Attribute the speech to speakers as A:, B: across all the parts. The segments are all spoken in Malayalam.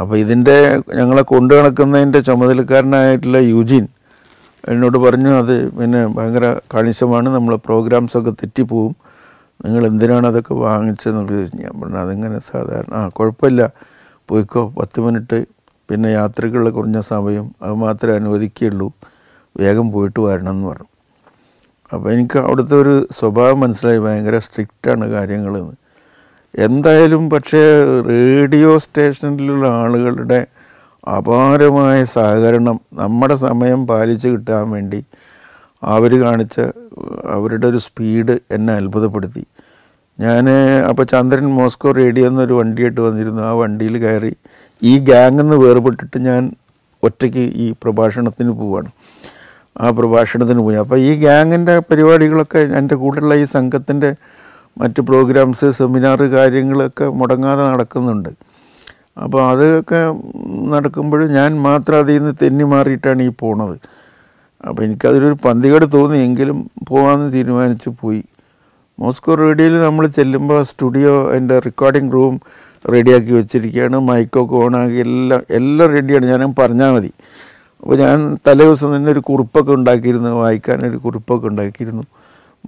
A: അപ്പോൾ ഇതിൻ്റെ ഞങ്ങളെ കൊണ്ടു നടക്കുന്നതിൻ്റെ ചുമതലക്കാരനായിട്ടുള്ള യുജിൻ എന്നോട് പറഞ്ഞു അത് പിന്നെ ഭയങ്കര കണിശമാണ് നമ്മൾ പ്രോഗ്രാംസൊക്കെ തെറ്റിപ്പോവും നിങ്ങൾ എന്തിനാണ് അതൊക്കെ വാങ്ങിച്ചതെന്നൊക്കെ ചോദിച്ചു ഞാൻ പറഞ്ഞു അതിങ്ങനെ സാധാരണ ആ കുഴപ്പമില്ല പോയിക്കോ പത്ത് മിനിറ്റ് പിന്നെ യാത്രയ്ക്കുള്ള കുറഞ്ഞ സമയം അത് മാത്രമേ അനുവദിക്കുകയുള്ളൂ വേഗം പോയിട്ട് വരണം എന്ന് പറഞ്ഞു അപ്പോൾ എനിക്ക് അവിടുത്തെ ഒരു സ്വഭാവം മനസ്സിലായി ഭയങ്കര സ്ട്രിക്റ്റാണ് കാര്യങ്ങളെന്ന് എന്തായാലും പക്ഷേ റേഡിയോ സ്റ്റേഷനിലുള്ള ആളുകളുടെ അപാരമായ സഹകരണം നമ്മുടെ സമയം പാലിച്ച് കിട്ടാൻ വേണ്ടി അവർ കാണിച്ച അവരുടെ ഒരു സ്പീഡ് എന്നെ അത്ഭുതപ്പെടുത്തി ഞാൻ അപ്പോൾ ചന്ദ്രൻ മോസ്കോ റേഡിയോ എന്നൊരു വണ്ടിയായിട്ട് വന്നിരുന്നു ആ വണ്ടിയിൽ കയറി ഈ ഗ്യാങ് എന്ന് വേർപെട്ടിട്ട് ഞാൻ ഒറ്റയ്ക്ക് ഈ പ്രഭാഷണത്തിന് പോവാണ് ആ പ്രഭാഷണത്തിന് പോയി അപ്പോൾ ഈ ഗ്യാങ്ങിൻ്റെ പരിപാടികളൊക്കെ എൻ്റെ കൂടെയുള്ള ഈ സംഘത്തിൻ്റെ മറ്റ് പ്രോഗ്രാംസ് സെമിനാർ കാര്യങ്ങളൊക്കെ മുടങ്ങാതെ നടക്കുന്നുണ്ട് അപ്പോൾ അതൊക്കെ നടക്കുമ്പോൾ ഞാൻ മാത്രം അതിൽ നിന്ന് തെന്നി മാറിയിട്ടാണ് ഈ പോണത് അപ്പോൾ എനിക്കതിലൊരു പന്തികേട് തോന്നിയെങ്കിലും പോകാമെന്ന് തീരുമാനിച്ച് പോയി മോസ്കോ റേഡിയോയിൽ നമ്മൾ ചെല്ലുമ്പോൾ സ്റ്റുഡിയോ അതിൻ്റെ റെക്കോർഡിംഗ് റൂം റെഡിയാക്കി വെച്ചിരിക്കുകയാണ് മൈക്കൊക്കെ ഓണാക്കി എല്ലാം എല്ലാം റെഡിയാണ് ഞാൻ പറഞ്ഞാൽ മതി അപ്പോൾ ഞാൻ ദിവസം തന്നെ ഒരു കുറിപ്പൊക്കെ ഉണ്ടാക്കിയിരുന്നു വായിക്കാനൊരു കുറിപ്പൊക്കെ ഉണ്ടാക്കിയിരുന്നു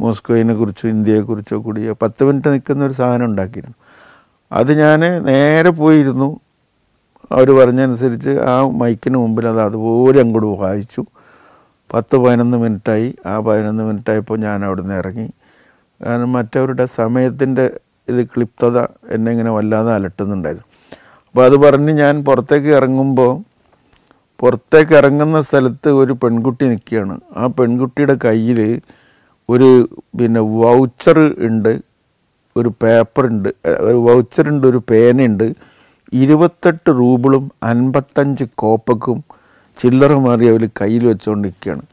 A: മോസ്കോയിനെ കുറിച്ചോ ഇന്ത്യയെക്കുറിച്ചോ കൂടി പത്ത് മിനിറ്റ് നിൽക്കുന്ന ഒരു സാധനം ഉണ്ടാക്കിയിരുന്നു അത് ഞാൻ നേരെ പോയിരുന്നു അവർ പറഞ്ഞനുസരിച്ച് ആ മൈക്കിന് മുമ്പിൽ അത് അതുപോലെ അങ്ങോട്ട് വായിച്ചു പത്ത് പതിനൊന്ന് മിനിറ്റായി ആ പതിനൊന്ന് മിനിറ്റായപ്പോൾ ഞാൻ അവിടെ നിന്ന് ഇറങ്ങി കാരണം മറ്റവരുടെ സമയത്തിൻ്റെ ഇത് ക്ലിപ്തത എന്നെ ഇങ്ങനെ വല്ലാതെ അലട്ടുന്നുണ്ടായിരുന്നു അപ്പോൾ അത് പറഞ്ഞ് ഞാൻ പുറത്തേക്ക് ഇറങ്ങുമ്പോൾ പുറത്തേക്ക് ഇറങ്ങുന്ന സ്ഥലത്ത് ഒരു പെൺകുട്ടി നിൽക്കുകയാണ് ആ പെൺകുട്ടിയുടെ കയ്യിൽ ഒരു പിന്നെ വൗച്ചർ ഉണ്ട് ഒരു പേപ്പർ ഉണ്ട് ഒരു വൗച്ചർ ഉണ്ട് ഒരു പേനയുണ്ട് ഇരുപത്തെട്ട് റൂബിളും അൻപത്തഞ്ച് കോപ്പക്കും ചില്ലറ മാറി അവർ കയ്യിൽ വെച്ചുകൊണ്ടിരിക്കുകയാണ്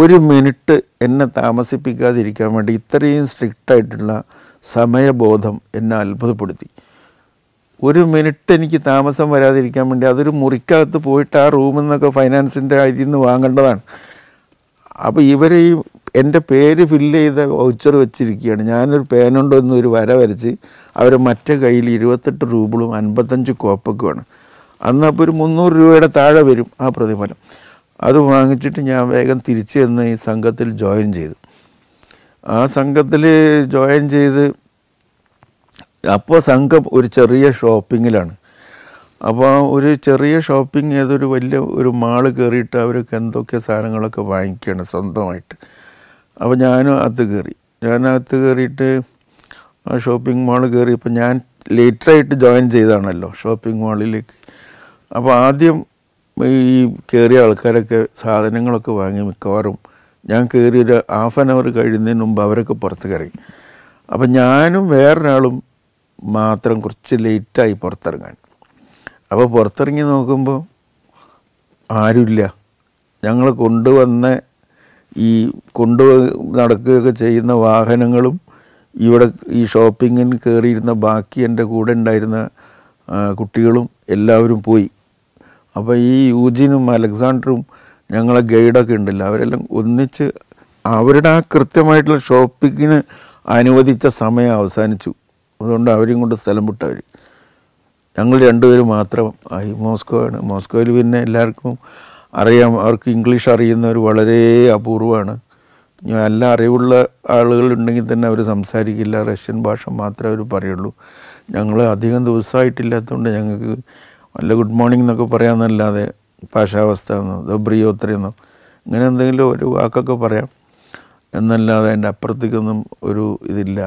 A: ഒരു മിനിറ്റ് എന്നെ താമസിപ്പിക്കാതിരിക്കാൻ വേണ്ടി ഇത്രയും സ്ട്രിക്റ്റായിട്ടുള്ള സമയബോധം എന്നെ അത്ഭുതപ്പെടുത്തി ഒരു മിനിറ്റ് എനിക്ക് താമസം വരാതിരിക്കാൻ വേണ്ടി അതൊരു മുറിക്കകത്ത് പോയിട്ട് ആ റൂമിൽ നിന്നൊക്കെ ഫൈനാൻസിൻ്റെ ഇതിൽ നിന്ന് വാങ്ങേണ്ടതാണ് അപ്പോൾ ഇവരെയും എൻ്റെ പേര് ഫില്ല് ചെയ്ത വൗച്ചർ വെച്ചിരിക്കുകയാണ് ഞാനൊരു പേനുണ്ടോ എന്ന് ഒരു വര വരച്ച് അവർ മറ്റേ കയ്യിൽ ഇരുപത്തെട്ട് രൂപകളും അൻപത്തഞ്ച് കോപ്പക്കുമാണ് അന്ന് അപ്പോൾ ഒരു മുന്നൂറ് രൂപയുടെ താഴെ വരും ആ പ്രതിഫലം അത് വാങ്ങിച്ചിട്ട് ഞാൻ വേഗം തിരിച്ചു ചെന്ന് ഈ സംഘത്തിൽ ജോയിൻ ചെയ്തു ആ സംഘത്തിൽ ജോയിൻ ചെയ്ത് അപ്പോൾ സംഘം ഒരു ചെറിയ ഷോപ്പിങ്ങിലാണ് അപ്പോൾ ഒരു ചെറിയ ഷോപ്പിംഗ് ഏതൊരു വലിയ ഒരു മാള് കയറിയിട്ട് അവർക്ക് എന്തൊക്കെ സാധനങ്ങളൊക്കെ വാങ്ങിക്കുകയാണ് സ്വന്തമായിട്ട് അപ്പോൾ ഞാനും അകത്ത് കയറി ഞാനകത്ത് കയറിയിട്ട് ഷോപ്പിംഗ് മാൾ കയറിയപ്പോൾ ഞാൻ ലേറ്ററായിട്ട് ജോയിൻ ചെയ്താണല്ലോ ഷോപ്പിംഗ് മാളിലേക്ക് അപ്പോൾ ആദ്യം ഈ കയറിയ ആൾക്കാരൊക്കെ സാധനങ്ങളൊക്കെ വാങ്ങി മിക്കവാറും ഞാൻ കയറി ഒരു ഹാഫ് ആൻ അവർ കഴിയുന്നതിന് മുമ്പ് അവരൊക്കെ പുറത്ത് കയറി അപ്പം ഞാനും വേറൊരാളും മാത്രം കുറച്ച് ലേറ്റായി പുറത്തിറങ്ങാൻ അപ്പോൾ പുറത്തിറങ്ങി നോക്കുമ്പോൾ ആരുമില്ല ഞങ്ങൾ കൊണ്ടുവന്ന ഈ കൊണ്ടു നടക്കുകയൊക്കെ ചെയ്യുന്ന വാഹനങ്ങളും ഇവിടെ ഈ ഷോപ്പിങ്ങിന് കയറിയിരുന്ന ബാക്കി എൻ്റെ കൂടെ ഉണ്ടായിരുന്ന കുട്ടികളും എല്ലാവരും പോയി അപ്പോൾ ഈ യൂജിനും അലക്സാണ്ടറും ഞങ്ങളെ ഗൈഡൊക്കെ ഉണ്ടല്ലോ അവരെല്ലാം ഒന്നിച്ച് അവരുടെ ആ കൃത്യമായിട്ടുള്ള ഷോപ്പിങ്ങിന് അനുവദിച്ച സമയം അവസാനിച്ചു അതുകൊണ്ട് അവരെയും കൊണ്ട് സ്ഥലം വിട്ടവർ ഞങ്ങൾ രണ്ടുപേരും മാത്രം ആയി മോസ്കോ ആണ് മോസ്കോയിൽ പിന്നെ എല്ലാവർക്കും അറിയാം അവർക്ക് ഇംഗ്ലീഷ് അറിയുന്നവർ വളരെ അപൂർവമാണ് നല്ല അറിവുള്ള ആളുകളുണ്ടെങ്കിൽ തന്നെ അവർ സംസാരിക്കില്ല റഷ്യൻ ഭാഷ മാത്രമേ അവർ പറയുള്ളൂ ഞങ്ങൾ അധികം ദിവസമായിട്ടില്ലാത്തതുകൊണ്ട് ഞങ്ങൾക്ക് നല്ല ഗുഡ് മോർണിംഗ് എന്നൊക്കെ പറയാമെന്നല്ലാതെ ഭാഷാവസ്ഥ എന്നോ ദബ്രിയോത്രയെന്നോ ഇങ്ങനെ എന്തെങ്കിലും ഒരു വാക്കൊക്കെ പറയാം എന്നല്ലാതെ അതിൻ്റെ അപ്പുറത്തേക്കൊന്നും ഒരു ഇതില്ല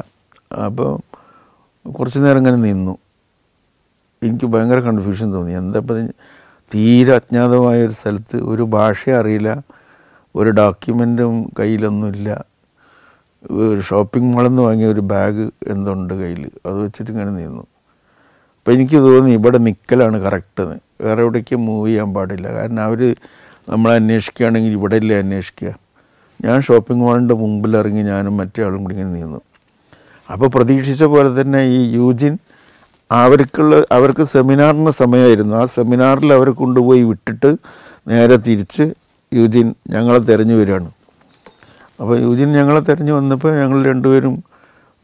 A: അപ്പോൾ കുറച്ച് നേരം ഇങ്ങനെ നിന്നു എനിക്ക് ഭയങ്കര കൺഫ്യൂഷൻ തോന്നി എന്താ ഇപ്പം തീരെ അജ്ഞാതമായ ഒരു സ്ഥലത്ത് ഒരു ഭാഷ അറിയില്ല ഒരു ഡോക്യുമെൻറ്റും കയ്യിലൊന്നുമില്ല ഒരു ഷോപ്പിംഗ് മാളിൽ നിന്ന് വാങ്ങിയ ഒരു ബാഗ് എന്തുണ്ട് കയ്യിൽ അത് വെച്ചിട്ട് ഇങ്ങനെ നീന്നു അപ്പോൾ എനിക്ക് തോന്നി ഇവിടെ നിൽക്കലാണ് കറക്റ്റെന്ന് വേറെ എവിടേക്കും മൂവ് ചെയ്യാൻ പാടില്ല കാരണം അവർ നമ്മളെ അന്വേഷിക്കുകയാണെങ്കിൽ ഇവിടെ ഇല്ലേ അന്വേഷിക്കുക ഞാൻ ഷോപ്പിംഗ് മാളിൻ്റെ മുമ്പിൽ ഇറങ്ങി ഞാനും മറ്റേ ആളും കൂടി ഇങ്ങനെ നീന്നു അപ്പോൾ പ്രതീക്ഷിച്ച പോലെ തന്നെ ഈ യൂജിൻ അവർക്കുള്ള അവർക്ക് സെമിനാറിന് സമയമായിരുന്നു ആ സെമിനാറിൽ അവർ കൊണ്ടുപോയി വിട്ടിട്ട് നേരെ തിരിച്ച് യുജിൻ ഞങ്ങളെ തിരഞ്ഞു വരികയാണ് അപ്പോൾ യുജിൻ ഞങ്ങളെ തിരഞ്ഞു വന്നപ്പോൾ ഞങ്ങൾ രണ്ടുപേരും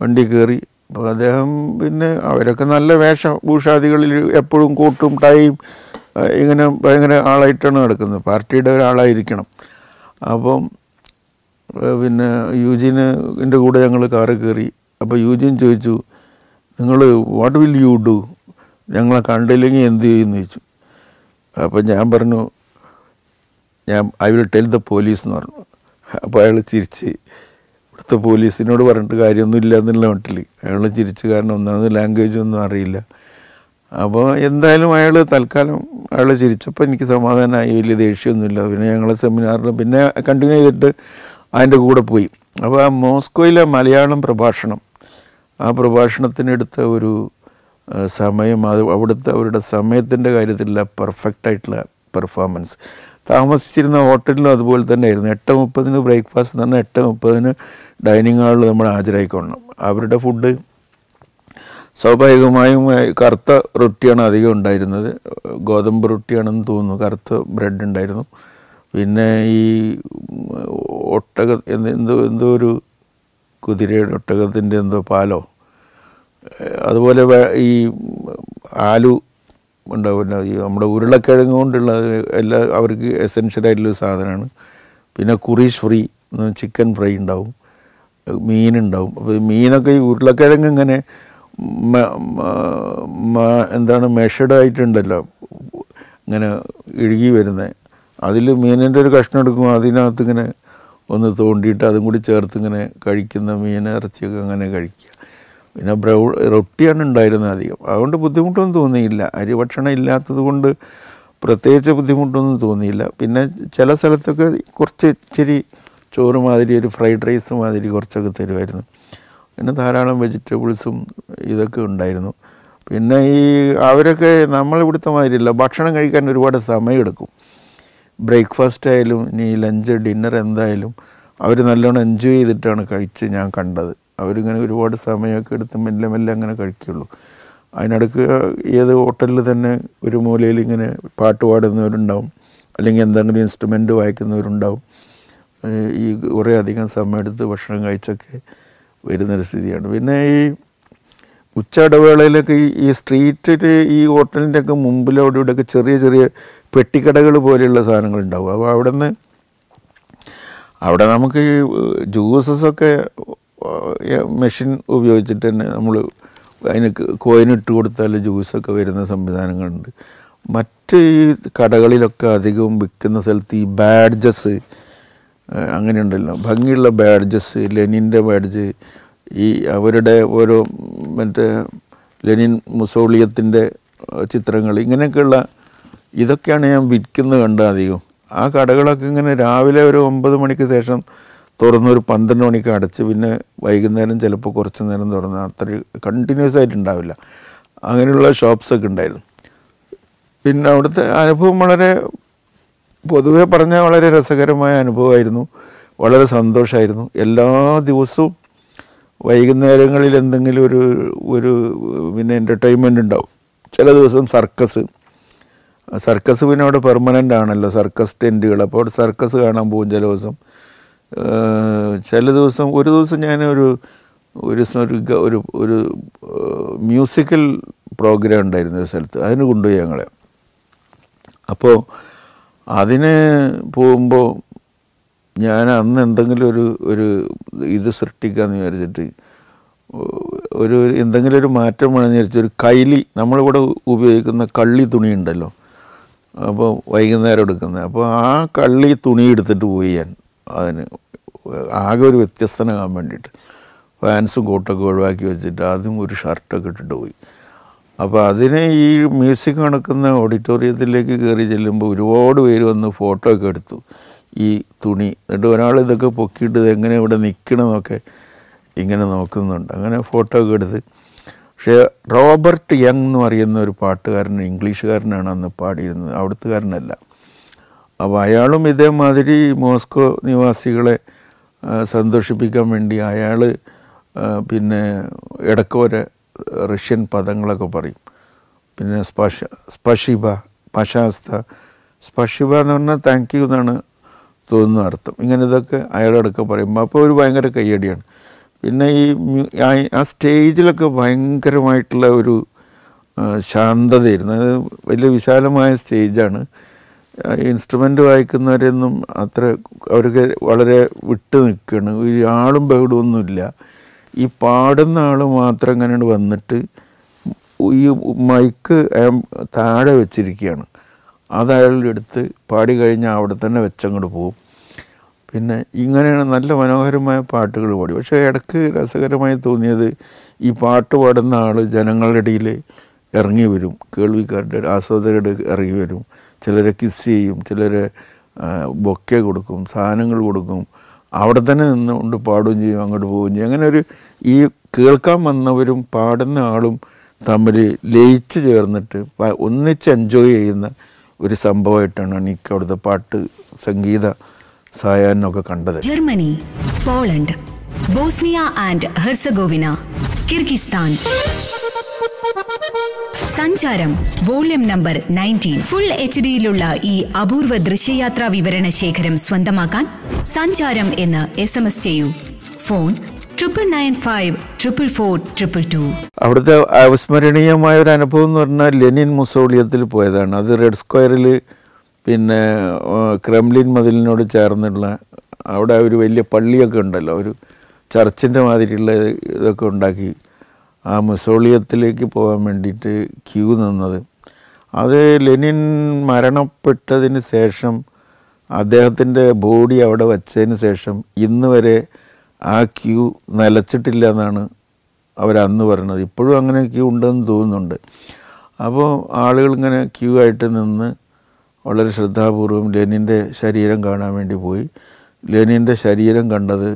A: വണ്ടി കയറി അപ്പോൾ അദ്ദേഹം പിന്നെ അവരൊക്കെ നല്ല വേഷഭൂഷാദികളിൽ എപ്പോഴും കൂട്ടും ടൈം ഇങ്ങനെ ഭയങ്കര ആളായിട്ടാണ് നടക്കുന്നത് പാർട്ടിയുടെ ഒരാളായിരിക്കണം അപ്പം പിന്നെ യുജിന് എൻ്റെ കൂടെ ഞങ്ങൾ കാറ് കയറി അപ്പോൾ യുജിൻ ചോദിച്ചു നിങ്ങൾ വാട്ട് വിൽ യു ഡു ഞങ്ങളെ കണ്ടില്ലെങ്കിൽ എന്ത് ചെയ്യുമെന്ന് ചോദിച്ചു അപ്പോൾ ഞാൻ പറഞ്ഞു ഞാൻ I will tell the police എന്ന് പറഞ്ഞു അപ്പോൾ അയാൾ ചിരിച്ച് ഇവിടുത്തെ പോലീസിനോട് പറഞ്ഞിട്ട് കാര്യമൊന്നും ഇല്ല എന്നുള്ള മട്ടിൽ അയാൾ ചിരിച്ച് കാരണം ഒന്നാമത് ലാംഗ്വേജ് ഒന്നും അറിയില്ല അപ്പോൾ എന്തായാലും അയാൾ തൽക്കാലം അയാൾ ചിരിച്ചപ്പോൾ എനിക്ക് സമാധാനമായി വലിയ ദേഷ്യമൊന്നുമില്ല പിന്നെ ഞങ്ങളെ സെമിനാറിൽ പിന്നെ കണ്ടിന്യൂ ചെയ്തിട്ട് അതിൻ്റെ കൂടെ പോയി അപ്പോൾ ആ മോസ്കോയിലെ മലയാളം പ്രഭാഷണം ആ പ്രഭാഷണത്തിനെടുത്ത ഒരു സമയം അത് അവിടുത്തെ അവരുടെ സമയത്തിൻ്റെ കാര്യത്തിലുള്ള പെർഫെക്റ്റായിട്ടുള്ള പെർഫോമൻസ് താമസിച്ചിരുന്ന ഹോട്ടലിലും അതുപോലെ തന്നെ ആയിരുന്നു എട്ട് മുപ്പതിന് ബ്രേക്ക്ഫാസ്റ്റ് തന്നെ എട്ട് മുപ്പതിന് ഡൈനിങ് ഹാളിൽ നമ്മൾ ഹാജരായിക്കൊള്ളണം അവരുടെ ഫുഡ് സ്വാഭാവികമായും കറുത്ത റൊട്ടിയാണ് അധികം ഉണ്ടായിരുന്നത് ഗോതമ്പ് റൊട്ടിയാണെന്ന് തോന്നുന്നു കറുത്ത ബ്രെഡ് ഉണ്ടായിരുന്നു പിന്നെ ഈ ഒട്ടക എന്തോ എന്തോ ഒരു കുതിരയുടെ ഒട്ടകത്തിൻ്റെ എന്തോ പാലോ അതുപോലെ ഈ ആലു ഉണ്ട് പിന്നെ ഈ നമ്മുടെ ഉരുളക്കിഴങ്ങ് കൊണ്ടുള്ള എല്ലാ അവർക്ക് എസെൻഷ്യലായിട്ടുള്ള സാധനമാണ് പിന്നെ കുറീഷ് ഫ്രീ ചിക്കൻ ഫ്രൈ ഉണ്ടാവും മീനുണ്ടാവും അപ്പോൾ മീനൊക്കെ ഈ ഉരുളക്കിഴങ്ങ് ഇങ്ങനെ എന്താണ് മെഷർഡ് ആയിട്ടുണ്ടല്ലോ ഇങ്ങനെ ഇഴുകി വരുന്നത് അതിൽ മീനിൻ്റെ ഒരു കഷ്ണം എടുക്കും അതിനകത്ത് ഇങ്ങനെ ഒന്ന് തോണ്ടിയിട്ട് അതും കൂടി ചേർത്ത് ഇങ്ങനെ കഴിക്കുന്ന മീൻ ഇറച്ചിയൊക്കെ അങ്ങനെ കഴിക്കുക പിന്നെ ബ്രൗ റൊട്ടിയാണ് ഉണ്ടായിരുന്നത് അധികം അതുകൊണ്ട് ബുദ്ധിമുട്ടൊന്നും തോന്നിയില്ല അരി ഭക്ഷണം ഇല്ലാത്തത് കൊണ്ട് പ്രത്യേകിച്ച് ബുദ്ധിമുട്ടൊന്നും തോന്നിയില്ല പിന്നെ ചില സ്ഥലത്തൊക്കെ കുറച്ച് ഇച്ചിരി ചോറ് മാതിരി ഒരു ഫ്രൈഡ് റൈസ് മാതിരി കുറച്ചൊക്കെ തരുമായിരുന്നു പിന്നെ ധാരാളം വെജിറ്റബിൾസും ഇതൊക്കെ ഉണ്ടായിരുന്നു പിന്നെ ഈ അവരൊക്കെ നമ്മളിവിടുത്തെ മാതിരിയല്ല ഭക്ഷണം കഴിക്കാൻ ഒരുപാട് സമയമെടുക്കും ബ്രേക്ക്ഫാസ്റ്റ് ആയാലും ഇനി ലഞ്ച് ഡിന്നർ എന്തായാലും അവർ നല്ലോണം എൻജോയ് ചെയ്തിട്ടാണ് കഴിച്ച് ഞാൻ കണ്ടത് അവരിങ്ങനെ ഒരുപാട് സമയമൊക്കെ എടുത്ത് മെല്ലെ മെല്ലെ അങ്ങനെ കഴിക്കുള്ളൂ അതിനടുക്ക് ഏത് ഹോട്ടലിൽ തന്നെ ഒരു മൂലയിൽ ഇങ്ങനെ പാട്ട് പാടുന്നവരുണ്ടാവും അല്ലെങ്കിൽ എന്തെങ്കിലും ഇൻസ്ട്രുമെൻ്റ് വായിക്കുന്നവരുണ്ടാവും ഈ കുറേ അധികം സമയമെടുത്ത് ഭക്ഷണം കഴിച്ചൊക്കെ വരുന്നൊരു സ്ഥിതിയാണ് പിന്നെ ഈ ഉച്ച ഇടവേളയിലൊക്കെ ഈ സ്ട്രീറ്റിൽ ഈ ഹോട്ടലിൻ്റെ ഒക്കെ മുമ്പിൽ അവിടെ ഇവിടെയൊക്കെ ചെറിയ ചെറിയ പെട്ടിക്കടകൾ പോലെയുള്ള സാധനങ്ങൾ ഉണ്ടാവും അപ്പോൾ അവിടെ നിന്ന് അവിടെ നമുക്ക് ഒക്കെ മെഷീൻ ഉപയോഗിച്ചിട്ട് തന്നെ നമ്മൾ അതിന് കോയിനിട്ട് കൊടുത്താൽ ജ്യൂസൊക്കെ വരുന്ന സംവിധാനങ്ങളുണ്ട് മറ്റ് കടകളിലൊക്കെ അധികവും വിൽക്കുന്ന സ്ഥലത്ത് ഈ ബാഡ്ജസ് അങ്ങനെയുണ്ടല്ലോ ഭംഗിയുള്ള ബാഡ്ജസ് ലെനിൻ്റെ ബാഡ്ജ് ഈ അവരുടെ ഓരോ മറ്റേ ലെനിൻ മുസോളിയത്തിൻ്റെ ചിത്രങ്ങൾ ഇങ്ങനെയൊക്കെയുള്ള ഇതൊക്കെയാണ് ഞാൻ വിൽക്കുന്നത് കണ്ട അധികം ആ കടകളൊക്കെ ഇങ്ങനെ രാവിലെ ഒരു ഒമ്പത് മണിക്ക് ശേഷം തുറന്നൊരു പന്ത്രണ്ട് മണിക്ക് അടച്ച് പിന്നെ വൈകുന്നേരം ചിലപ്പോൾ കുറച്ച് നേരം തുറന്ന് അത്ര കണ്ടിന്യൂസ് ആയിട്ട് ഉണ്ടാവില്ല അങ്ങനെയുള്ള ഷോപ്സൊക്കെ ഉണ്ടായിരുന്നു പിന്നെ അവിടുത്തെ അനുഭവം വളരെ പൊതുവേ പറഞ്ഞാൽ വളരെ രസകരമായ അനുഭവമായിരുന്നു വളരെ സന്തോഷമായിരുന്നു എല്ലാ ദിവസവും വൈകുന്നേരങ്ങളിൽ എന്തെങ്കിലും ഒരു ഒരു പിന്നെ എൻ്റർടൈൻമെൻ്റ് ഉണ്ടാവും ചില ദിവസം സർക്കസ് സർക്കസ് പിന്നെ അവിടെ പെർമനൻ്റ് ആണല്ലോ സർക്കസ് ടെൻറ്റുകൾ അപ്പോൾ അവിടെ സർക്കസ് കാണാൻ പോകും ചില ദിവസം ചില ദിവസം ഒരു ദിവസം ഞാൻ ഒരു ഒരു ദിവസം ഒരു ഒരു ഒരു മ്യൂസിക്കൽ പ്രോഗ്രാം ഉണ്ടായിരുന്നു ഒരു സ്ഥലത്ത് അതിന് കൊണ്ടുപോയി ഞങ്ങളെ അപ്പോൾ അതിന് പോകുമ്പോൾ ഞാൻ അന്ന് എന്തെങ്കിലും ഒരു ഒരു ഇത് സൃഷ്ടിക്കാമെന്ന് വിചാരിച്ചിട്ട് ഒരു എന്തെങ്കിലും ഒരു മാറ്റം വേണമെന്ന് വിചാരിച്ചു ഒരു കൈലി നമ്മളിവിടെ ഉപയോഗിക്കുന്ന കള്ളി തുണി ഉണ്ടല്ലോ അപ്പോൾ വൈകുന്നേരം എടുക്കുന്നത് അപ്പോൾ ആ കള്ളി തുണി എടുത്തിട്ട് പോയി ഞാൻ അതിന് ആകെ ഒരു വ്യത്യസ്തനാകാൻ വേണ്ടിയിട്ട് ഫാൻസും കോട്ടൊക്കെ ഒഴിവാക്കി വെച്ചിട്ട് ആദ്യം ഒരു ഷർട്ടൊക്കെ ഇട്ടിട്ട് പോയി അപ്പോൾ അതിനെ ഈ മ്യൂസിക് നടക്കുന്ന ഓഡിറ്റോറിയത്തിലേക്ക് കയറി ചെല്ലുമ്പോൾ ഒരുപാട് പേര് വന്ന് ഫോട്ടോ ഒക്കെ എടുത്തു ഈ തുണി എന്നിട്ട് ഒരാൾ ഇതൊക്കെ പൊക്കിയിട്ട് എങ്ങനെ ഇവിടെ നിൽക്കണമെന്നൊക്കെ ഇങ്ങനെ നോക്കുന്നുണ്ട് അങ്ങനെ ഫോട്ടോ ഒക്കെ എടുത്ത് പക്ഷേ റോബർട്ട് യങ് എന്ന് പറയുന്ന ഒരു പാട്ടുകാരൻ ഇംഗ്ലീഷുകാരനാണ് അന്ന് പാടിയിരുന്നത് അവിടുത്തുകാരനല്ല അപ്പോൾ അയാളും ഇതേമാതിരി മോസ്കോ നിവാസികളെ സന്തോഷിപ്പിക്കാൻ വേണ്ടി അയാൾ പിന്നെ വരെ റഷ്യൻ പദങ്ങളൊക്കെ പറയും പിന്നെ സ്പഷ സ്പഷിബ പശാസ്ത സ്പഷിബ എന്ന് പറഞ്ഞാൽ താങ്ക് യു എന്നാണ് തോന്നുന്ന അർത്ഥം ഇങ്ങനെ ഇതൊക്കെ അയാളടക്കം പറയുമ്പോൾ അപ്പോൾ ഒരു ഭയങ്കര കയ്യടിയാണ് പിന്നെ ഈ ആ സ്റ്റേജിലൊക്കെ ഭയങ്കരമായിട്ടുള്ള ഒരു ശാന്തതയായിരുന്നു അത് വലിയ വിശാലമായ സ്റ്റേജാണ് ഇൻസ്ട്രുമെൻ്റ് വായിക്കുന്നവരെയൊന്നും അത്ര അവർക്ക് വളരെ വിട്ട് നിൽക്കണം ഒരു ആളും ബഹളമൊന്നുമില്ല ഈ പാടുന്ന ആൾ മാത്രം അങ്ങനെ വന്നിട്ട് ഈ മൈക്ക് താഴെ വെച്ചിരിക്കുകയാണ് അത് അയാളുടെ അടുത്ത് പാടി കഴിഞ്ഞാൽ അവിടെ തന്നെ വെച്ചങ്ങോട്ട് പോകും പിന്നെ ഇങ്ങനെയാണ് നല്ല മനോഹരമായ പാട്ടുകൾ പാടി പക്ഷേ ഇടയ്ക്ക് രസകരമായി തോന്നിയത് ഈ പാട്ട് പാടുന്ന ആൾ ജനങ്ങളുടെ ഇടയിൽ ഇറങ്ങി വരും കേൾവിക്കാരുടെ ആസ്വാദകരുടെ ഇറങ്ങി വരും ചിലരെ കിസ് ചെയ്യും ചിലരെ ബൊക്കെ കൊടുക്കും സാധനങ്ങൾ കൊടുക്കും അവിടെ തന്നെ നിന്നുകൊണ്ട് പാടുകയും ചെയ്യും അങ്ങോട്ട് പോവുകയും ചെയ്യും അങ്ങനെ ഒരു ഈ കേൾക്കാൻ വന്നവരും പാടുന്ന ആളും തമ്മിൽ ലയിച്ച് ചേർന്നിട്ട് ഒന്നിച്ച് എൻജോയ് ചെയ്യുന്ന ഒരു സംഭവമായിട്ടാണ് എനിക്ക് അവിടുത്തെ പാട്ട് സംഗീത സായാഹ്നമൊക്കെ കണ്ടത് Germany Poland Bosnia and Herzegovina Kyrgyzstan Sancharam volume number nineteen full H ഡിയിലുള്ള ഈ അപൂർവ ദൃശ്യയാത്രാ വിവരണ ശേഖരം സ്വന്തമാക്കാൻ സഞ്ചാരം എന്ന് എസ് എം എസ് ചെയ്യൂ phone triple nine five triple four triple two അവിടുത്തെ അവിസ്മരണീയമായ ഒരു അനുഭവം എന്ന് പറഞ്ഞാൽ ലെനിൻ മുസോളിയത്തിൽ പോയതാണ് അത് റെഡ് സ്ക്വയറിൽ പിന്നെ ക്രെംലിൻ മതിലിനോട് ചേർന്നുള്ള അവിടെ ഒരു വലിയ പള്ളിയൊക്കെ ഉണ്ടല്ലോ ഒരു ചർച്ചിൻ്റെ മാതിരിയുള്ള ഇതൊക്കെ ഉണ്ടാക്കി ആ മുസോളിയത്തിലേക്ക് പോകാൻ വേണ്ടിയിട്ട് ക്യൂ നിന്നത് അത് ലെനിൻ മരണപ്പെട്ടതിന് ശേഷം അദ്ദേഹത്തിൻ്റെ ബോഡി അവിടെ വച്ചതിന് ശേഷം ഇന്ന് വരെ ആ ക്യൂ നിലച്ചിട്ടില്ല എന്നാണ് അവരന്ന് പറഞ്ഞത് ഇപ്പോഴും അങ്ങനെ ക്യൂ ഉണ്ടെന്ന് തോന്നുന്നുണ്ട് അപ്പോൾ ആളുകൾ ഇങ്ങനെ ക്യൂ ആയിട്ട് നിന്ന് വളരെ ശ്രദ്ധാപൂർവം ലെനിൻ്റെ ശരീരം കാണാൻ വേണ്ടി പോയി ലെനിൻ്റെ ശരീരം കണ്ടത്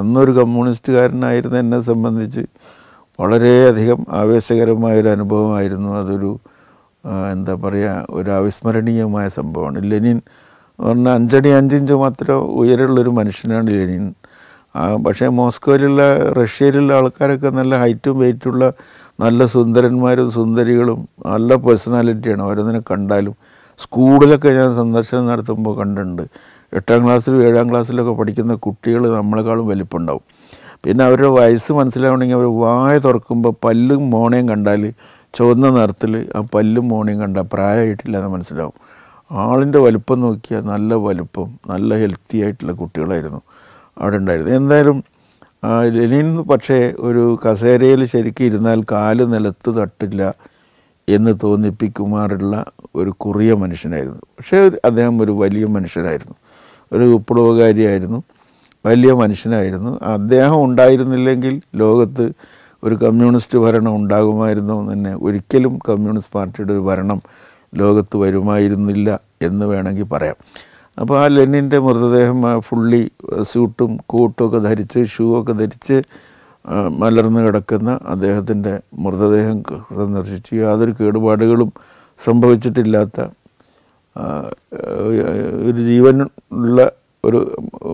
A: അന്നൊരു കമ്മ്യൂണിസ്റ്റുകാരനായിരുന്നു എന്നെ സംബന്ധിച്ച് വളരെയധികം ആവേശകരമായൊരു അനുഭവമായിരുന്നു അതൊരു എന്താ പറയുക ഒരു അവിസ്മരണീയമായ സംഭവമാണ് ലെനിൻ പറഞ്ഞ അഞ്ചടി അഞ്ചിഞ്ച് മാത്രം ഉയരമുള്ളൊരു മനുഷ്യനാണ് ലെനിൻ പക്ഷേ മോസ്കോയിലുള്ള റഷ്യയിലുള്ള ആൾക്കാരൊക്കെ നല്ല ഹൈറ്റും വെയിറ്റുള്ള നല്ല സുന്ദരന്മാരും സുന്ദരികളും നല്ല പേഴ്സണാലിറ്റിയാണ് ഓരോന്നിനെ കണ്ടാലും സ്കൂളിലൊക്കെ ഞാൻ സന്ദർശനം നടത്തുമ്പോൾ കണ്ടിട്ടുണ്ട് എട്ടാം ക്ലാസ്സിലും ഏഴാം ക്ലാസ്സിലൊക്കെ പഠിക്കുന്ന കുട്ടികൾ നമ്മളെക്കാളും വലിപ്പമുണ്ടാവും പിന്നെ അവരുടെ വയസ്സ് മനസ്സിലാവണമെങ്കിൽ അവർ വായ തുറക്കുമ്പോൾ പല്ലും മോണയും കണ്ടാൽ ചുവന്ന നിറത്തിൽ ആ പല്ലും മോണയും കണ്ടാൽ പ്രായമായിട്ടില്ല എന്ന് മനസ്സിലാവും ആളിൻ്റെ വലുപ്പം നോക്കിയാൽ നല്ല വലുപ്പം നല്ല ഹെൽത്തി ആയിട്ടുള്ള കുട്ടികളായിരുന്നു അവിടെ ഉണ്ടായിരുന്നത് എന്തായാലും ലെനിൻ പക്ഷേ ഒരു കസേരയിൽ ശരിക്കും ഇരുന്നാൽ കാല് നിലത്ത് തട്ടില്ല എന്ന് തോന്നിപ്പിക്കുമാറുള്ള ഒരു കുറിയ മനുഷ്യനായിരുന്നു പക്ഷേ അദ്ദേഹം ഒരു വലിയ മനുഷ്യനായിരുന്നു ഒരു വിപ്ലവകാരിയായിരുന്നു വലിയ മനുഷ്യനായിരുന്നു അദ്ദേഹം ഉണ്ടായിരുന്നില്ലെങ്കിൽ ലോകത്ത് ഒരു കമ്മ്യൂണിസ്റ്റ് ഭരണം ഉണ്ടാകുമായിരുന്നു തന്നെ ഒരിക്കലും കമ്മ്യൂണിസ്റ്റ് പാർട്ടിയുടെ ഒരു ഭരണം ലോകത്ത് വരുമായിരുന്നില്ല എന്ന് വേണമെങ്കിൽ പറയാം അപ്പോൾ ആ ലെനിൻ്റെ മൃതദേഹം ഫുള്ളി സ്യൂട്ടും കൂട്ടുമൊക്കെ ധരിച്ച് ഷൂ ഒക്കെ ധരിച്ച് മലർന്നു കിടക്കുന്ന അദ്ദേഹത്തിൻ്റെ മൃതദേഹം സന്ദർശിച്ചു യാതൊരു കേടുപാടുകളും സംഭവിച്ചിട്ടില്ലാത്ത ഒരു ജീവനുള്ള ഒരു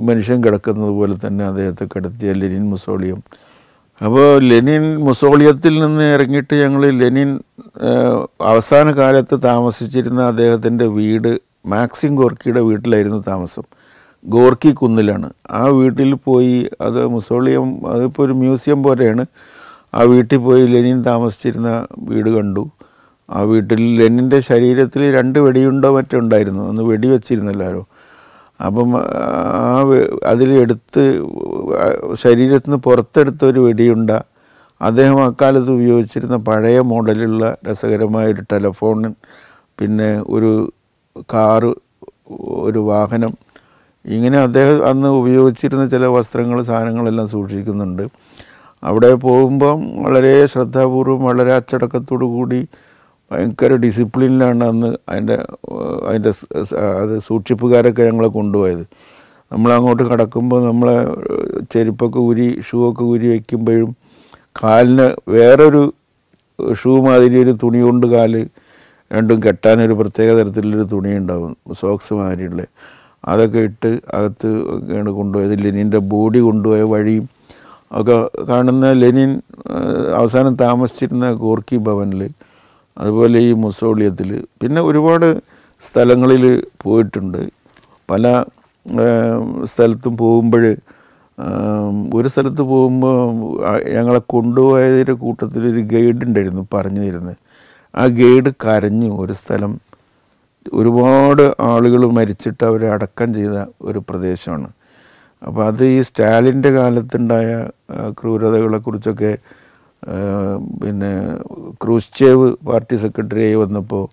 A: മനുഷ്യൻ കിടക്കുന്നത് പോലെ തന്നെ അദ്ദേഹത്തെ കിടത്തിയ ലെനിൻ മുസോളിയം അപ്പോൾ ലെനിൻ മുസോളിയത്തിൽ നിന്ന് ഇറങ്ങിയിട്ട് ഞങ്ങൾ ലെനിൻ അവസാന കാലത്ത് താമസിച്ചിരുന്ന അദ്ദേഹത്തിൻ്റെ വീട് മാക്സിം ഗോർക്കിയുടെ വീട്ടിലായിരുന്നു താമസം ഗോർക്കി കുന്നിലാണ് ആ വീട്ടിൽ പോയി അത് മുസോളിയം അതിപ്പോൾ ഒരു മ്യൂസിയം പോലെയാണ് ആ വീട്ടിൽ പോയി ലെനിൻ താമസിച്ചിരുന്ന വീട് കണ്ടു ആ വീട്ടിൽ ലെനിൻ്റെ ശരീരത്തിൽ രണ്ട് വെടിയുണ്ടോ മറ്റോ ഉണ്ടായിരുന്നു ഒന്ന് വെടിവെച്ചിരുന്നല്ലോ അപ്പം ആ അതിലെടുത്ത് ശരീരത്തിൽ നിന്ന് പുറത്തെടുത്ത ഒരു വെടിയുണ്ട അദ്ദേഹം അക്കാലത്ത് ഉപയോഗിച്ചിരുന്ന പഴയ മോഡലുള്ള രസകരമായ ഒരു ടെലഫോൺ പിന്നെ ഒരു കാറ് ഒരു വാഹനം ഇങ്ങനെ അദ്ദേഹം അന്ന് ഉപയോഗിച്ചിരുന്ന ചില വസ്ത്രങ്ങൾ സാധനങ്ങളെല്ലാം സൂക്ഷിക്കുന്നുണ്ട് അവിടെ പോകുമ്പം വളരെ ശ്രദ്ധാപൂർവം വളരെ അച്ചടക്കത്തോടു കൂടി ഭയങ്കര ഡിസിപ്ലിനിലാണ് അന്ന് അതിൻ്റെ അതിൻ്റെ അത് സൂക്ഷിപ്പുകാരൊക്കെ ഞങ്ങളെ കൊണ്ടുപോയത് നമ്മളങ്ങോട്ട് കടക്കുമ്പോൾ നമ്മളെ ചെരുപ്പൊക്കെ ഉരി ഷൂ ഒക്കെ ഉരി വയ്ക്കുമ്പോഴും കാലിന് വേറൊരു ഷൂ മാതിരി ഒരു തുണി കൊണ്ട് കാല് രണ്ടും കെട്ടാനൊരു പ്രത്യേക തരത്തിലൊരു തുണി ഉണ്ടാവും സോക്സ് മാതിരിയുള്ള അതൊക്കെ ഇട്ട് അകത്ത് ഒക്കെയാണ് കൊണ്ടുപോയത് ലെനിൻ്റെ ബോഡി കൊണ്ടുപോയ വഴിയും ഒക്കെ കാണുന്ന ലെനിൻ അവസാനം താമസിച്ചിരുന്ന ഗോർക്കി ഭവനിൽ അതുപോലെ ഈ മുസോളിയത്തിൽ പിന്നെ ഒരുപാട് സ്ഥലങ്ങളിൽ പോയിട്ടുണ്ട് പല സ്ഥലത്തും പോകുമ്പോൾ ഒരു സ്ഥലത്ത് പോകുമ്പോൾ ഞങ്ങളെ കൊണ്ടുപോയതിൻ്റെ കൂട്ടത്തിൽ ഒരു ഗൈഡ് ഉണ്ടായിരുന്നു പറഞ്ഞു തരുന്നത് ആ ഗൈഡ് കരഞ്ഞു ഒരു സ്ഥലം ഒരുപാട് ആളുകൾ മരിച്ചിട്ട് അവരെ അടക്കം ചെയ്ത ഒരു പ്രദേശമാണ് അപ്പോൾ അത് ഈ സ്റ്റാലിൻ്റെ കാലത്തുണ്ടായ ക്രൂരതകളെക്കുറിച്ചൊക്കെ പിന്നെ ക്രൂസ്ചേവ് പാർട്ടി സെക്രട്ടറിയായി വന്നപ്പോൾ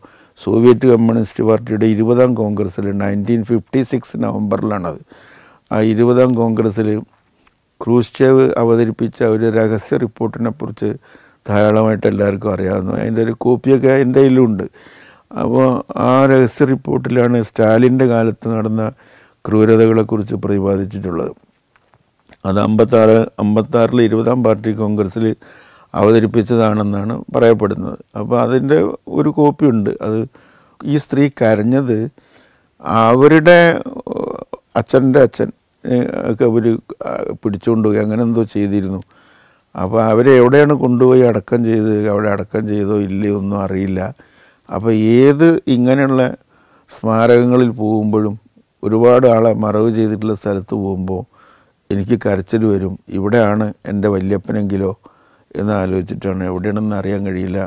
A: സോവിയറ്റ് കമ്മ്യൂണിസ്റ്റ് പാർട്ടിയുടെ ഇരുപതാം കോൺഗ്രസ്സിൽ നയൻറ്റീൻ ഫിഫ്റ്റി സിക്സ് നവംബറിലാണത് ആ ഇരുപതാം കോൺഗ്രസ്സിൽ ക്രൂസ്ചേവ് അവതരിപ്പിച്ച ഒരു രഹസ്യ റിപ്പോർട്ടിനെക്കുറിച്ച് ധാരാളമായിട്ട് എല്ലാവർക്കും അറിയാവുന്നു അതിൻ്റെ ഒരു കോപ്പിയൊക്കെ എൻ്റെ കയ്യിലുണ്ട് അപ്പോൾ ആ രഹസ്യ റിപ്പോർട്ടിലാണ് സ്റ്റാലിൻ്റെ കാലത്ത് നടന്ന ക്രൂരതകളെക്കുറിച്ച് പ്രതിപാദിച്ചിട്ടുള്ളത് അത് അമ്പത്താറ് അമ്പത്താറിൽ ഇരുപതാം പാർട്ടി കോൺഗ്രസ്സിൽ അവതരിപ്പിച്ചതാണെന്നാണ് പറയപ്പെടുന്നത് അപ്പോൾ അതിൻ്റെ ഒരു കോപ്പിയുണ്ട് അത് ഈ സ്ത്രീ കരഞ്ഞത് അവരുടെ അച്ഛൻ്റെ അച്ഛൻ ഒക്കെ അവർ പോയി അങ്ങനെ എന്തോ ചെയ്തിരുന്നു അപ്പോൾ അവരെ എവിടെയാണ് കൊണ്ടുപോയി അടക്കം ചെയ്ത് അവിടെ അടക്കം ചെയ്തോ ഇല്ലയോ ഒന്നും അറിയില്ല അപ്പോൾ ഏത് ഇങ്ങനെയുള്ള സ്മാരകങ്ങളിൽ പോകുമ്പോഴും ഒരുപാട് ആളെ മറവ് ചെയ്തിട്ടുള്ള സ്ഥലത്ത് പോകുമ്പോൾ എനിക്ക് കരച്ചിൽ വരും ഇവിടെയാണ് എൻ്റെ വല്യപ്പനെങ്കിലോ എന്ന് ആലോചിച്ചിട്ടാണ് എവിടെയാണെന്ന് അറിയാൻ കഴിയില്ല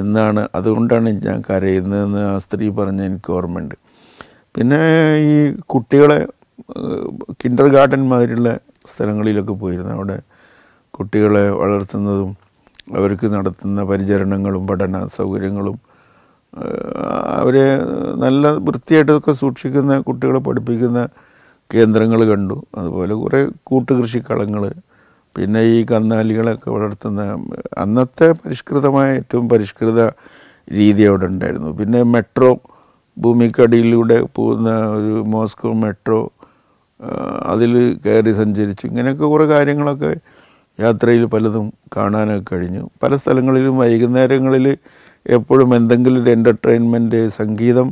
A: എന്നാണ് അതുകൊണ്ടാണ് ഞാൻ കരയുന്നതെന്ന് ആ സ്ത്രീ പറഞ്ഞ എനിക്ക് ഓർമ്മയുണ്ട് പിന്നെ ഈ കുട്ടികളെ കിൻഡർ ഗാർഡൻ മാതിരിയുള്ള സ്ഥലങ്ങളിലൊക്കെ പോയിരുന്നു അവിടെ കുട്ടികളെ വളർത്തുന്നതും അവർക്ക് നടത്തുന്ന പരിചരണങ്ങളും പഠന സൗകര്യങ്ങളും അവരെ നല്ല വൃത്തിയായിട്ടൊക്കെ സൂക്ഷിക്കുന്ന കുട്ടികളെ പഠിപ്പിക്കുന്ന കേന്ദ്രങ്ങൾ കണ്ടു അതുപോലെ കുറേ കൂട്ടുകൃഷിക്കളങ്ങൾ പിന്നെ ഈ കന്നാലികളൊക്കെ വളർത്തുന്ന അന്നത്തെ പരിഷ്കൃതമായ ഏറ്റവും പരിഷ്കൃത രീതി അവിടെ ഉണ്ടായിരുന്നു പിന്നെ മെട്രോ ഭൂമിക്കടിയിലൂടെ പോകുന്ന ഒരു മോസ്കോ മെട്രോ അതിൽ കയറി സഞ്ചരിച്ചു ഇങ്ങനെയൊക്കെ കുറേ കാര്യങ്ങളൊക്കെ യാത്രയിൽ പലതും കാണാനൊക്കെ കഴിഞ്ഞു പല സ്ഥലങ്ങളിലും വൈകുന്നേരങ്ങളിൽ എപ്പോഴും എന്തെങ്കിലും ഒരു എൻ്റർടൈൻമെൻറ്റ് സംഗീതം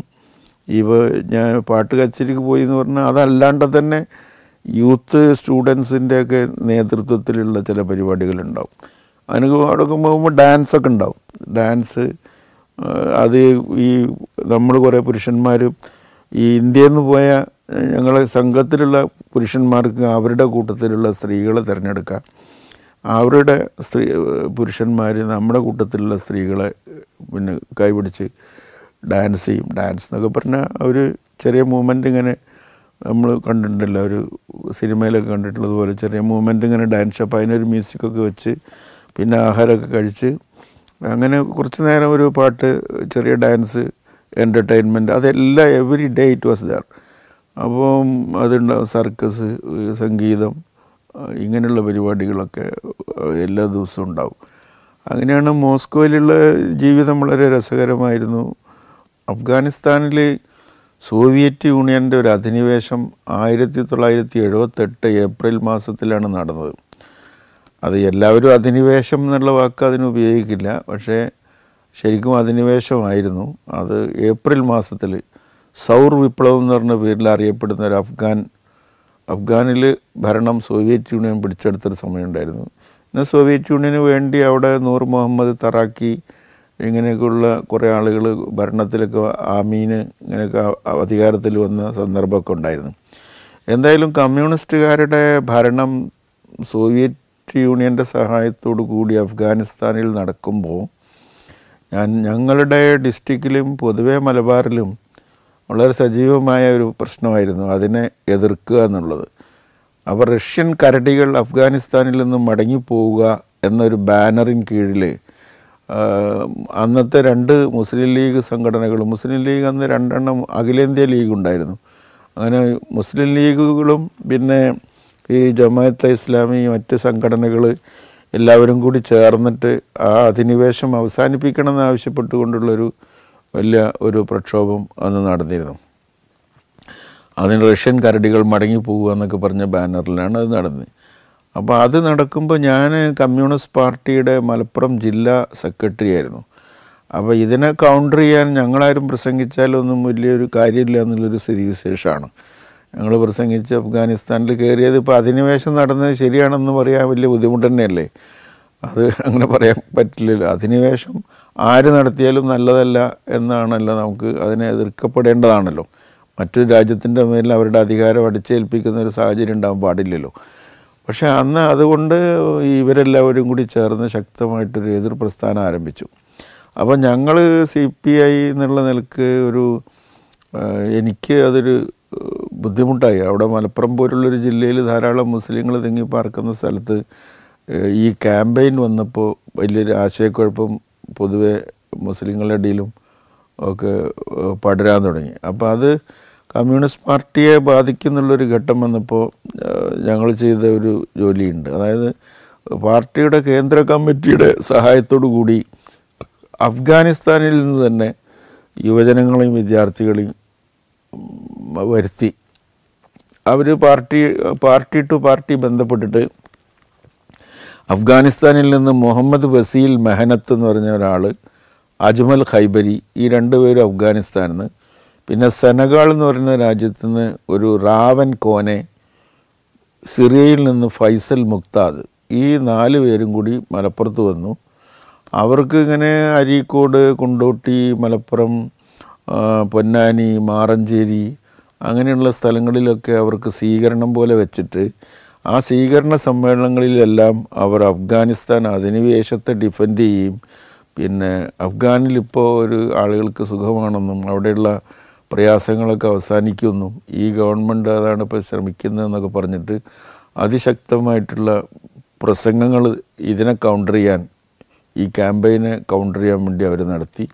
A: ഇവ ഞാൻ പാട്ട് കച്ചേരിക്ക് പോയി എന്ന് പറഞ്ഞാൽ അതല്ലാണ്ട് തന്നെ യൂത്ത് സ്റ്റുഡൻസിൻ്റെയൊക്കെ നേതൃത്വത്തിലുള്ള ചില പരിപാടികളുണ്ടാവും അതിനൊക്കെ അവിടെയൊക്കെ പോകുമ്പോൾ ഒക്കെ ഉണ്ടാവും ഡാൻസ് അത് ഈ നമ്മൾ കുറേ പുരുഷന്മാർ ഈ ഇന്ത്യയിൽ നിന്ന് പോയ ഞങ്ങളെ സംഘത്തിലുള്ള പുരുഷന്മാർക്ക് അവരുടെ കൂട്ടത്തിലുള്ള സ്ത്രീകളെ തിരഞ്ഞെടുക്കുക അവരുടെ സ്ത്രീ പുരുഷന്മാർ നമ്മുടെ കൂട്ടത്തിലുള്ള സ്ത്രീകളെ പിന്നെ കൈപിടിച്ച് ഡാൻസ് ചെയ്യും ഡാൻസ് എന്നൊക്കെ പറഞ്ഞാൽ ഒരു ചെറിയ മൂമെൻ്റ് ഇങ്ങനെ നമ്മൾ കണ്ടിട്ടില്ല ഒരു സിനിമയിലൊക്കെ കണ്ടിട്ടുള്ളതുപോലെ ചെറിയ മൂവ്മെൻ്റ് ഇങ്ങനെ ഡാൻസ് ഷോപ്പ് അതിനൊരു മ്യൂസിക്കൊക്കെ വെച്ച് പിന്നെ ആഹാരമൊക്കെ കഴിച്ച് അങ്ങനെ കുറച്ച് നേരം ഒരു പാട്ട് ചെറിയ ഡാൻസ് എൻ്റർടൈൻമെൻറ്റ് അതെല്ലാം every day it was there അപ്പം അതുണ്ടാവും സർക്കസ് സംഗീതം ഇങ്ങനെയുള്ള പരിപാടികളൊക്കെ എല്ലാ ദിവസവും ഉണ്ടാവും അങ്ങനെയാണ് മോസ്കോയിലുള്ള ജീവിതം വളരെ രസകരമായിരുന്നു അഫ്ഗാനിസ്ഥാനിൽ സോവിയറ്റ് യൂണിയൻ്റെ ഒരു അധിനിവേശം ആയിരത്തി തൊള്ളായിരത്തി എഴുപത്തെട്ട് ഏപ്രിൽ മാസത്തിലാണ് നടന്നത് അത് എല്ലാവരും അധിനിവേശം എന്നുള്ള വാക്ക് അതിന് ഉപയോഗിക്കില്ല പക്ഷേ ശരിക്കും അധിനിവേശമായിരുന്നു അത് ഏപ്രിൽ മാസത്തിൽ സൗർ വിപ്ലവം എന്ന് പറഞ്ഞ പേരിൽ അറിയപ്പെടുന്ന ഒരു അഫ്ഗാൻ അഫ്ഗാനിൽ ഭരണം സോവിയറ്റ് യൂണിയൻ പിടിച്ചെടുത്തൊരു സമയമുണ്ടായിരുന്നു പിന്നെ സോവിയറ്റ് യൂണിയന് വേണ്ടി അവിടെ നൂർ മുഹമ്മദ് തറാക്കി ഇങ്ങനെയൊക്കെയുള്ള കുറേ ആളുകൾ ഭരണത്തിലൊക്കെ ആമീന് ഇങ്ങനെയൊക്കെ അധികാരത്തിൽ വന്ന സന്ദർഭമൊക്കെ ഉണ്ടായിരുന്നു എന്തായാലും കമ്മ്യൂണിസ്റ്റുകാരുടെ ഭരണം സോവിയറ്റ് യൂണിയൻ്റെ സഹായത്തോടു കൂടി അഫ്ഗാനിസ്ഥാനിൽ നടക്കുമ്പോൾ ഞാൻ ഞങ്ങളുടെ ഡിസ്ട്രിക്റ്റിലും പൊതുവേ മലബാറിലും വളരെ സജീവമായ ഒരു പ്രശ്നമായിരുന്നു അതിനെ എതിർക്കുക എന്നുള്ളത് അപ്പോൾ റഷ്യൻ കരടികൾ അഫ്ഗാനിസ്ഥാനിൽ നിന്ന് മടങ്ങിപ്പോവുക എന്നൊരു ബാനറിൻ കീഴിൽ അന്നത്തെ രണ്ട് മുസ്ലിം ലീഗ് സംഘടനകളും മുസ്ലിം ലീഗ് അന്ന് രണ്ടെണ്ണം അഖിലേന്ത്യ ലീഗ് ഉണ്ടായിരുന്നു അങ്ങനെ മുസ്ലിം ലീഗുകളും പിന്നെ ഈ ജമാഅത്തെ ഇസ്ലാമി മറ്റ് സംഘടനകൾ എല്ലാവരും കൂടി ചേർന്നിട്ട് ആ അധിനിവേശം അവസാനിപ്പിക്കണമെന്ന് ആവശ്യപ്പെട്ടുകൊണ്ടുള്ളൊരു വലിയ ഒരു പ്രക്ഷോഭം അന്ന് നടന്നിരുന്നു അതിന് റഷ്യൻ കരടികൾ മടങ്ങിപ്പോകുക എന്നൊക്കെ പറഞ്ഞ ബാനറിലാണ് അത് നടന്നത് അപ്പോൾ അത് നടക്കുമ്പോൾ ഞാൻ കമ്മ്യൂണിസ്റ്റ് പാർട്ടിയുടെ മലപ്പുറം ജില്ലാ സെക്രട്ടറി ആയിരുന്നു അപ്പോൾ ഇതിനെ കൗണ്ടർ ചെയ്യാൻ ഞങ്ങളാരും പ്രസംഗിച്ചാലൊന്നും വലിയൊരു കാര്യമില്ല എന്നുള്ളൊരു വിശേഷമാണ് ഞങ്ങൾ പ്രസംഗിച്ച് അഫ്ഗാനിസ്ഥാനിൽ കയറിയത് ഇപ്പോൾ അധിനിവേശം നടന്നത് ശരിയാണെന്ന് പറയാൻ വലിയ ബുദ്ധിമുട്ട് തന്നെയല്ലേ അത് അങ്ങനെ പറയാൻ പറ്റില്ലല്ലോ അധിനിവേശം ആര് നടത്തിയാലും നല്ലതല്ല എന്നാണല്ലോ നമുക്ക് അതിനെ എതിർക്കപ്പെടേണ്ടതാണല്ലോ മറ്റൊരു രാജ്യത്തിൻ്റെ മേലിൽ അവരുടെ അധികാരം അടിച്ചേൽപ്പിക്കുന്ന ഒരു സാഹചര്യം ഉണ്ടാകാൻ പാടില്ലല്ലോ പക്ഷേ അന്ന് അതുകൊണ്ട് ഇവരെല്ലാവരും കൂടി ചേർന്ന് ശക്തമായിട്ടൊരു എതിർ പ്രസ്ഥാനം ആരംഭിച്ചു അപ്പോൾ ഞങ്ങൾ സി പി ഐ എന്നുള്ള നിലക്ക് ഒരു എനിക്ക് അതൊരു ബുദ്ധിമുട്ടായി അവിടെ മലപ്പുറം പോലുള്ളൊരു ജില്ലയിൽ ധാരാളം മുസ്ലിങ്ങൾ തിങ്ങി പാർക്കുന്ന സ്ഥലത്ത് ഈ ക്യാമ്പയിൻ വന്നപ്പോൾ വലിയൊരു ആശയക്കുഴപ്പം പൊതുവെ മുസ്ലിങ്ങളുടെ ഇടയിലും ഒക്കെ പടരാൻ തുടങ്ങി അപ്പോൾ അത് കമ്മ്യൂണിസ്റ്റ് പാർട്ടിയെ ബാധിക്കുന്നുള്ളൊരു ഘട്ടം വന്നപ്പോൾ ഞങ്ങൾ ചെയ്ത ഒരു ജോലിയുണ്ട് അതായത് പാർട്ടിയുടെ കേന്ദ്ര കമ്മിറ്റിയുടെ സഹായത്തോടു കൂടി അഫ്ഗാനിസ്ഥാനിൽ നിന്ന് തന്നെ യുവജനങ്ങളെയും വിദ്യാർത്ഥികളെയും വരുത്തി അവർ പാർട്ടി പാർട്ടി ടു പാർട്ടി ബന്ധപ്പെട്ടിട്ട് അഫ്ഗാനിസ്ഥാനിൽ നിന്ന് മുഹമ്മദ് ബസീൽ മെഹനത്ത് എന്ന് പറഞ്ഞ ഒരാൾ അജ്മൽ ഖൈബരി ഈ രണ്ടുപേരും അഫ്ഗാനിസ്ഥാനിൽ നിന്ന് പിന്നെ സെനഗാൾ എന്ന് പറയുന്ന രാജ്യത്ത് നിന്ന് ഒരു റാവൻ കോനെ സിറിയയിൽ നിന്ന് ഫൈസൽ മുക്താദ് ഈ നാല് പേരും കൂടി മലപ്പുറത്ത് വന്നു അവർക്ക് ഇങ്ങനെ അരീക്കോട് കുണ്ടോട്ടി മലപ്പുറം പൊന്നാനി മാറഞ്ചേരി അങ്ങനെയുള്ള സ്ഥലങ്ങളിലൊക്കെ അവർക്ക് സ്വീകരണം പോലെ വെച്ചിട്ട് ആ സ്വീകരണ സമ്മേളനങ്ങളിലെല്ലാം അവർ അഫ്ഗാനിസ്ഥാൻ അധിനിവേശത്തെ ഡിഫെൻഡ് ചെയ്യും പിന്നെ അഫ്ഗാനിലിപ്പോൾ ഒരു ആളുകൾക്ക് സുഖമാണെന്നും അവിടെയുള്ള പ്രയാസങ്ങളൊക്കെ അവസാനിക്കുന്നു ഈ ഗവൺമെൻറ് അതാണ് ഇപ്പോൾ ശ്രമിക്കുന്നതെന്നൊക്കെ പറഞ്ഞിട്ട് അതിശക്തമായിട്ടുള്ള പ്രസംഗങ്ങൾ ഇതിനെ കൗണ്ടർ ചെയ്യാൻ ഈ ക്യാമ്പയിനെ കൗണ്ടർ ചെയ്യാൻ വേണ്ടി അവർ നടത്തി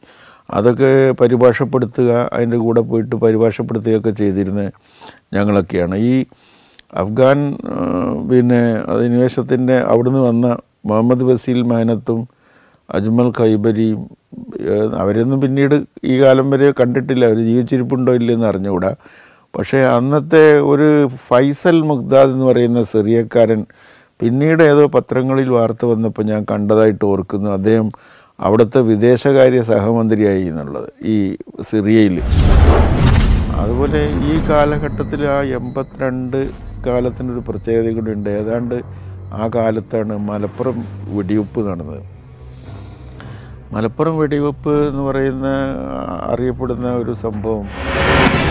A: അതൊക്കെ പരിഭാഷപ്പെടുത്തുക അതിൻ്റെ കൂടെ പോയിട്ട് പരിഭാഷപ്പെടുത്തുകയൊക്കെ ചെയ്തിരുന്ന ഞങ്ങളൊക്കെയാണ് ഈ അഫ്ഗാൻ പിന്നെ അധിനിവേശത്തിൻ്റെ അവിടുന്ന് വന്ന മുഹമ്മദ് ബസീൽ മേനത്തും അജ്മൽ ഖൈബരിയും അവരൊന്നും പിന്നീട് ഈ കാലം വരെ കണ്ടിട്ടില്ല അവർ ജീവിച്ചിരിപ്പുണ്ടോ ഇല്ലെന്ന് അറിഞ്ഞുകൂടാ പക്ഷേ അന്നത്തെ ഒരു ഫൈസൽ മുഖ്താദ് എന്ന് പറയുന്ന സിറിയക്കാരൻ പിന്നീട് ഏതോ പത്രങ്ങളിൽ വാർത്ത വന്നപ്പോൾ ഞാൻ കണ്ടതായിട്ട് ഓർക്കുന്നു അദ്ദേഹം അവിടുത്തെ വിദേശകാര്യ സഹമന്ത്രിയായി എന്നുള്ളത് ഈ സിറിയയിൽ അതുപോലെ ഈ കാലഘട്ടത്തിൽ ആ എൺപത്തിരണ്ട് കാലത്തിനൊരു പ്രത്യേകത കൂടി ഉണ്ട് ഏതാണ്ട് ആ കാലത്താണ് മലപ്പുറം വെടിവെപ്പ് നടന്നത് മലപ്പുറം വെടിവെപ്പ് എന്ന് പറയുന്ന അറിയപ്പെടുന്ന ഒരു സംഭവം